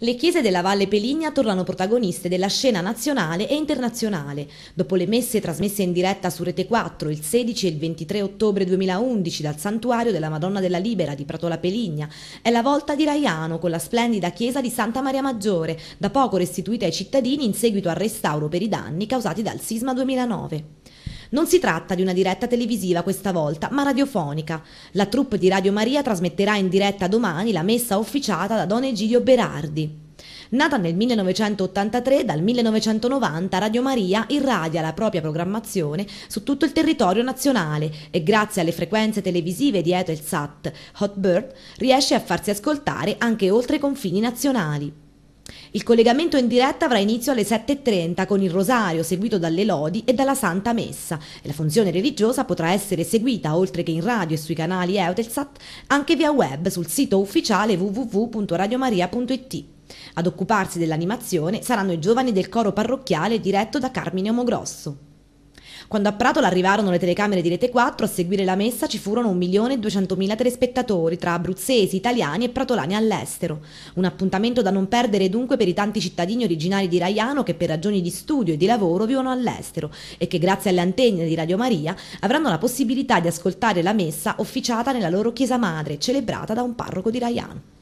Le chiese della Valle Peligna tornano protagoniste della scena nazionale e internazionale. Dopo le messe trasmesse in diretta su Rete 4 il 16 e il 23 ottobre 2011 dal Santuario della Madonna della Libera di Pratola Peligna, è la volta di Raiano con la splendida chiesa di Santa Maria Maggiore, da poco restituita ai cittadini in seguito al restauro per i danni causati dal sisma 2009. Non si tratta di una diretta televisiva questa volta, ma radiofonica. La troupe di Radio Maria trasmetterà in diretta domani la messa officiata da Don Egidio Berardi. Nata nel 1983, dal 1990 Radio Maria irradia la propria programmazione su tutto il territorio nazionale e grazie alle frequenze televisive dietro il Sat, Hot Bird riesce a farsi ascoltare anche oltre i confini nazionali. Il collegamento in diretta avrà inizio alle 7.30 con il rosario seguito dalle lodi e dalla Santa Messa e la funzione religiosa potrà essere seguita oltre che in radio e sui canali Eutelsat anche via web sul sito ufficiale www.radiomaria.it. Ad occuparsi dell'animazione saranno i giovani del coro parrocchiale diretto da Carmine Omogrosso. Quando a Prato arrivarono le telecamere di Rete 4, a seguire la messa ci furono 1.200.000 telespettatori tra abruzzesi, italiani e pratolani all'estero. Un appuntamento da non perdere dunque per i tanti cittadini originari di Raiano che per ragioni di studio e di lavoro vivono all'estero e che grazie alle antenne di Radio Maria avranno la possibilità di ascoltare la messa officiata nella loro chiesa madre, celebrata da un parroco di Raiano.